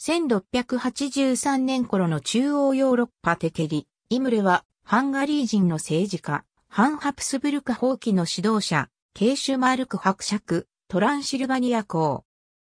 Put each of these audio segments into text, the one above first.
1683年頃の中央ヨーロッパテケリ、イムルは、ハンガリー人の政治家、ハン・ハプスブルク放棄の指導者、ケーシュマルク伯爵、トランシルバニア公。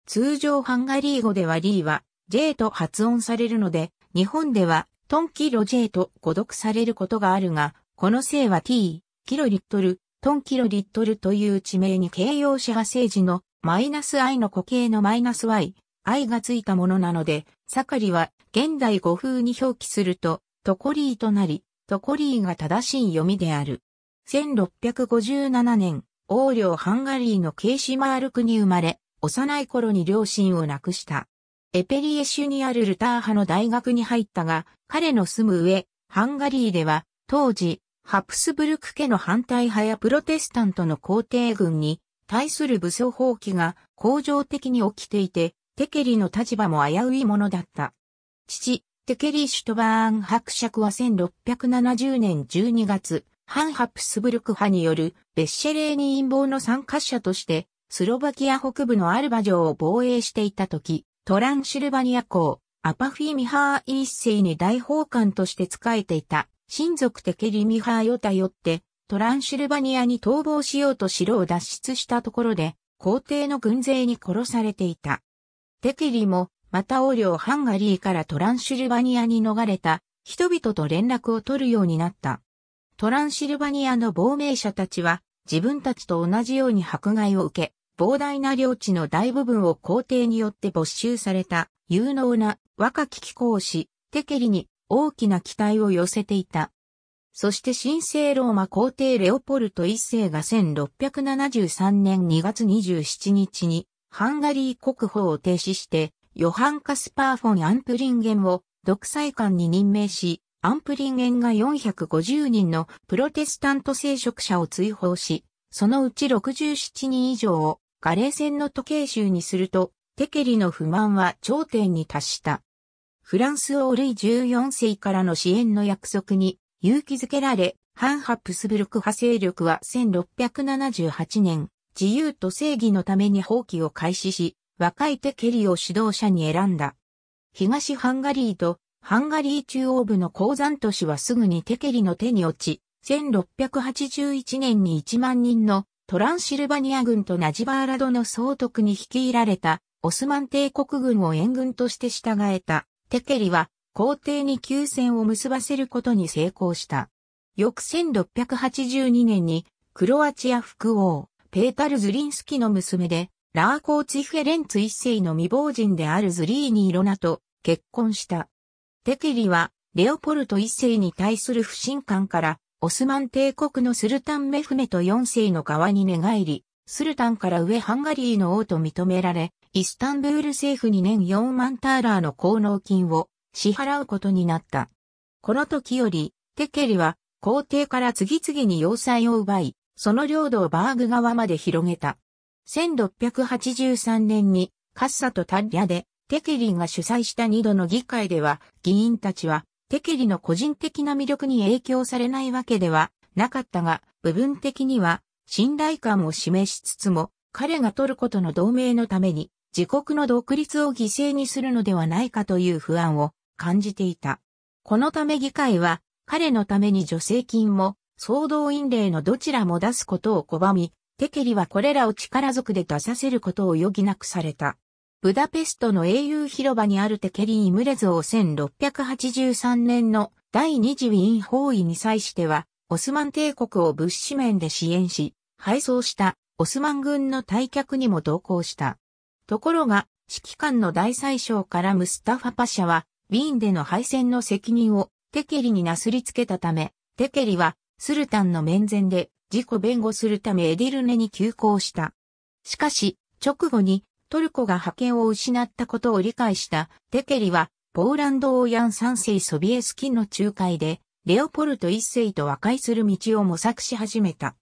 通常ハンガリー語ではリーは、J と発音されるので、日本では、トンキロ J と誤読されることがあるが、この姓は T、キロリットル、トンキロリットルという地名に形容詞派政治のマイナス i の固形のマイナス y、愛がついたものなので、カリは現代語風に表記すると、トコリーとなり、トコリーが正しい読みである。1657年、王領ハンガリーのケーシマールクに生まれ、幼い頃に両親を亡くした。エペリエシュにあるルター派の大学に入ったが、彼の住む上、ハンガリーでは、当時、ハプスブルク家の反対派やプロテスタントの皇帝軍に対する武装放棄が恒常的に起きていて、テケリの立場も危ういものだった。父、テケリ・シュトバーン伯爵は1670年12月、ハン・ハプスブルク派によるベッシェレーニ陰謀の参加者として、スロバキア北部のアルバ城を防衛していた時、トランシルバニア公、アパフィミハー一世に大法官として仕えていた、親族テケリミハーを頼って、トランシルバニアに逃亡しようと城を脱出したところで、皇帝の軍勢に殺されていた。テティリも、また王領ハンガリーからトランシルバニアに逃れた人々と連絡を取るようになった。トランシルバニアの亡命者たちは自分たちと同じように迫害を受け、膨大な領地の大部分を皇帝によって没収された有能な若き貴公子、テケリに大きな期待を寄せていた。そして神聖ローマ皇帝レオポルト一世が1673年2月27日にハンガリー国宝を停止して、ヨハン・カスパー・フォン・アンプリンゲンを独裁官に任命し、アンプリンゲンが450人のプロテスタント聖職者を追放し、そのうち67人以上をガレー戦の時計衆にすると、テケリの不満は頂点に達した。フランス王類14世からの支援の約束に勇気づけられ、ハンハプスブルク派勢力は1678年、自由と正義のために放棄を開始し、若いテケリを指導者に選んだ。東ハンガリーとハンガリー中央部の鉱山都市はすぐにテケリの手に落ち、1681年に1万人のトランシルバニア軍とナジバーラドの総督に率いられたオスマン帝国軍を援軍として従えたテケリは皇帝に休戦を結ばせることに成功した。翌1682年にクロアチア副王ペータル・ズリンスキの娘で、ラーコーツィフェレンツ一世の未亡人であるズリーニ・ロナと結婚した。テキリは、レオポルト一世に対する不信感から、オスマン帝国のスルタンメフメト四世の側に寝返り、スルタンから上ハンガリーの王と認められ、イスタンブール政府に年4万ターラーの功能金を支払うことになった。この時より、テケリは皇帝から次々に要塞を奪い、その領土をバーグ側まで広げた。1683年にカッサとタッリアでテケリが主催した2度の議会では議員たちはテケリの個人的な魅力に影響されないわけではなかったが部分的には信頼感を示しつつも彼がトルコとの同盟のために自国の独立を犠牲にするのではないかという不安を感じていた。このため議会は彼のために助成金も総動員令のどちらも出すことを拒み、テケリはこれらを力ずくで出させることを余儀なくされた。ブダペストの英雄広場にあるテケリ・イムレ像1683年の第二次ウィーン包囲に際しては、オスマン帝国を物資面で支援し、敗走したオスマン軍の退却にも同行した。ところが、指揮官の大宰相からムスタファパシャは、ウィーンでの敗戦の責任をテケリになすりつけたため、テケリはスルタンの面前で自己弁護するためエディルネに急行した。しかし、直後にトルコが覇権を失ったことを理解したテケリは、ポーランド王ヤン三世ソビエスキンの仲介で、レオポルト一世と和解する道を模索し始めた。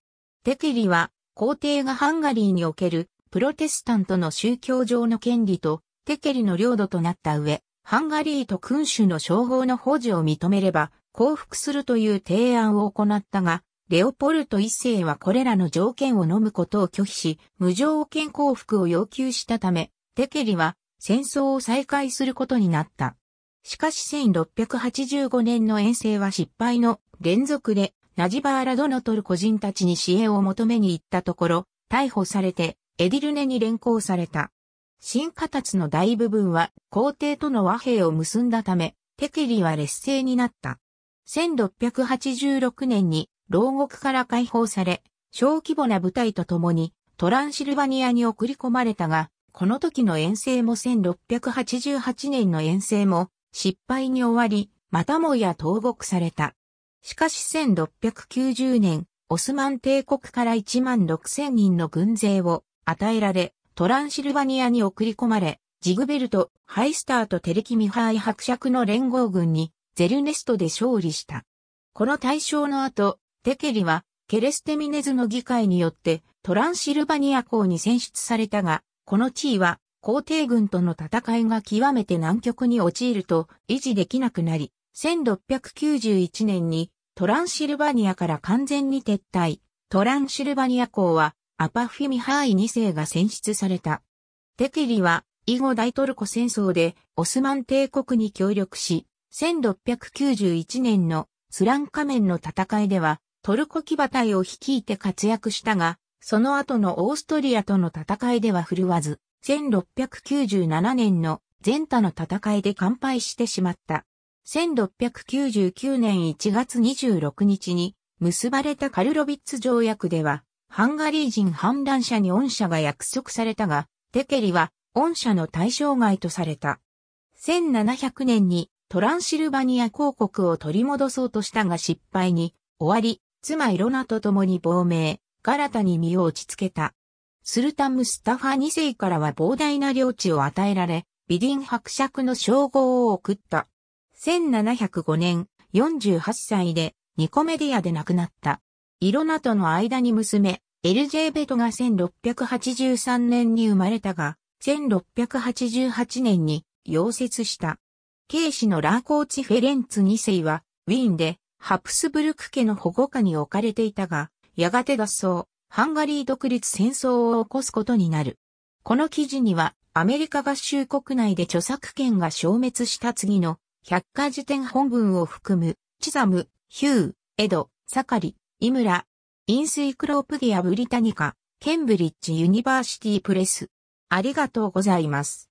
テケリは、皇帝がハンガリーにおけるプロテスタントの宗教上の権利とテケリの領土となった上、ハンガリーと君主の称号の保持を認めれば、降伏するという提案を行ったが、レオポルト一世はこれらの条件を飲むことを拒否し、無条件降伏を要求したため、テケリは戦争を再開することになった。しかし1685年の遠征は失敗の連続で、ナジバーラドノトル個人たちに支援を求めに行ったところ、逮捕されて、エディルネに連行された。新カタツの大部分は皇帝との和平を結んだため、テケリは劣勢になった。1686年に牢獄から解放され、小規模な部隊と共にトランシルバニアに送り込まれたが、この時の遠征も1688年の遠征も失敗に終わり、またもや投獄された。しかし1690年、オスマン帝国から1万6000人の軍勢を与えられ、トランシルバニアに送り込まれ、ジグベルト・ハイスターとテレキ・ミハーイ伯爵の連合軍にゼルネストで勝利した。この大勝の後、テケリはケレステミネズの議会によってトランシルバニア港に選出されたが、この地位は皇帝軍との戦いが極めて南極に陥ると維持できなくなり、1691年にトランシルバニアから完全に撤退。トランシルバニア港はアパフィミハーイ2世が選出された。テケリは以後大トルコ戦争でオスマン帝国に協力し、1691年のスランカ面の戦いではトルコ騎馬隊を率いて活躍したが、その後のオーストリアとの戦いでは振るわず、1697年の前太の戦いで完敗してしまった。1699年1月26日に結ばれたカルロビッツ条約では、ハンガリー人反乱者に恩赦が約束されたが、テケリは恩赦の対象外とされた。1700年にトランシルバニア公国を取り戻そうとしたが失敗に終わり、妻イロナと共に亡命、ガラタに身を落ち着けた。スルタムスタファ2世からは膨大な領地を与えられ、ビディン伯爵の称号を送った。1705年、48歳でニコメディアで亡くなった。イロナとの間に娘、エルジェーベトが1683年に生まれたが、1688年に溶接した。警視のラーコーチ・フェレンツ2世は、ウィーンで、ハプスブルク家の保護下に置かれていたが、やがて脱走、ハンガリー独立戦争を起こすことになる。この記事には、アメリカ合衆国内で著作権が消滅した次の、百科事典本文を含む、チザム、ヒュー、エド、サカリ、イムラ、インスイクロープディア・ブリタニカ、ケンブリッジ・ユニバーシティ・プレス。ありがとうございます。